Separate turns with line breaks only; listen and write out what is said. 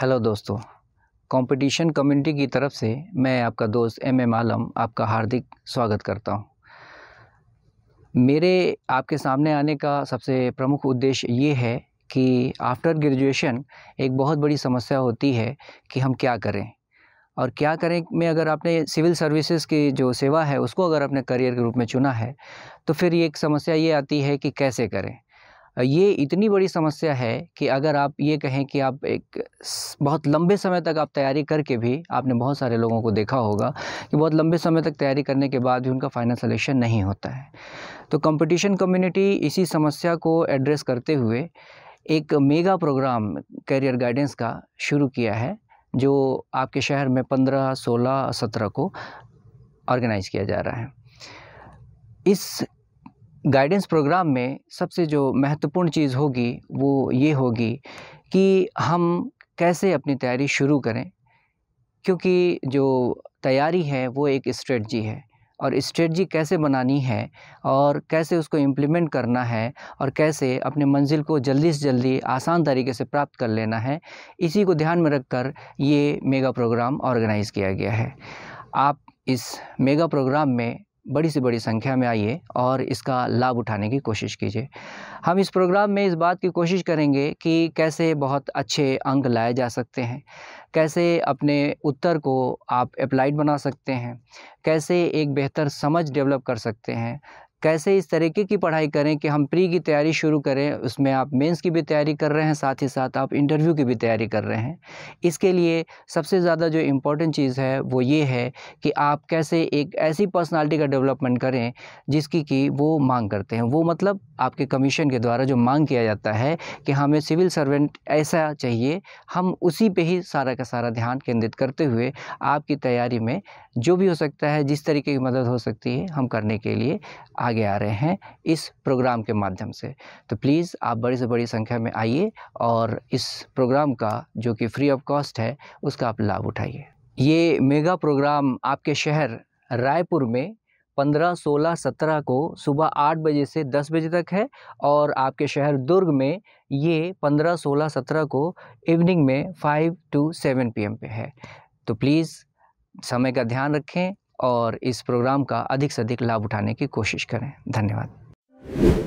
Hello दोस्तों competition community की तरफ से मैं आपका दोस्त एम एम आलम आपका हार्दिक स्वागत करता हूं। मेरे आपके सामने आने का सबसे प्रमुख उद्देश्य ये है कि आफ्टर ग्रेजुएशन एक बहुत बड़ी समस्या होती है कि हम क्या करें और क्या करें में अगर आपने सिविल सर्विसेज की जो सेवा है उसको अगर अपने करियर के रूप में चुना है तो फिर ये एक समस्या ये आती है कि कैसे करें ये इतनी बड़ी समस्या है कि अगर आप ये कहें कि आप एक बहुत लंबे समय तक आप तैयारी करके भी आपने बहुत सारे लोगों को देखा होगा कि बहुत लंबे समय तक तैयारी करने के बाद भी उनका फाइनल सलेक्शन नहीं होता है तो कंपटीशन कम्युनिटी इसी समस्या को एड्रेस करते हुए एक मेगा प्रोग्राम कैरियर गाइडेंस का शुरू किया है जो आपके शहर में पंद्रह सोलह सत्रह को ऑर्गेनाइज़ किया जा रहा है इस गाइडेंस प्रोग्राम में सबसे जो महत्वपूर्ण चीज़ होगी वो ये होगी कि हम कैसे अपनी तैयारी शुरू करें क्योंकि जो तैयारी है वो एक स्ट्रेटजी है और स्ट्रेटजी कैसे बनानी है और कैसे उसको इम्प्लीमेंट करना है और कैसे अपने मंजिल को जल्दी से जल्दी आसान तरीके से प्राप्त कर लेना है इसी को ध्यान में रखकर ये मेगा प्रोग्राम ऑर्गेनाइज़ किया गया है आप इस मेगा प्रोग्राम में बड़ी से बड़ी संख्या में आइए और इसका लाभ उठाने की कोशिश कीजिए हम इस प्रोग्राम में इस बात की कोशिश करेंगे कि कैसे बहुत अच्छे अंक लाए जा सकते हैं कैसे अपने उत्तर को आप अप्लाइड बना सकते हैं कैसे एक बेहतर समझ डेवलप कर सकते हैं कैसे इस तरीके की पढ़ाई करें कि हम प्री की तैयारी शुरू करें उसमें आप मेंस की भी तैयारी कर रहे हैं साथ ही साथ आप इंटरव्यू की भी तैयारी कर रहे हैं इसके लिए सबसे ज़्यादा जो इम्पोर्टेंट चीज़ है वो ये है कि आप कैसे एक ऐसी पर्सनालिटी का डेवलपमेंट करें जिसकी कि वो मांग करते हैं वो मतलब आपके कमीशन के द्वारा जो मांग किया जाता है कि हमें सिविल सर्वेंट ऐसा चाहिए हम उसी पर ही सारा का सारा ध्यान केंद्रित करते हुए आपकी तैयारी में जो भी हो सकता है जिस तरीके की मदद हो सकती है हम करने के लिए आगे आ रहे हैं इस प्रोग्राम के माध्यम से तो प्लीज़ आप बड़ी से बड़ी संख्या में आइए और इस प्रोग्राम का जो कि फ्री ऑफ कॉस्ट है उसका आप लाभ उठाइए ये मेगा प्रोग्राम आपके शहर रायपुर में 15, 16, 17 को सुबह 8 बजे से 10 बजे तक है और आपके शहर दुर्ग में ये 15, 16, 17 को इवनिंग में 5 टू 7 पीएम पे है तो प्लीज़ समय का ध्यान रखें और इस प्रोग्राम का अधिक से अधिक लाभ उठाने की कोशिश करें धन्यवाद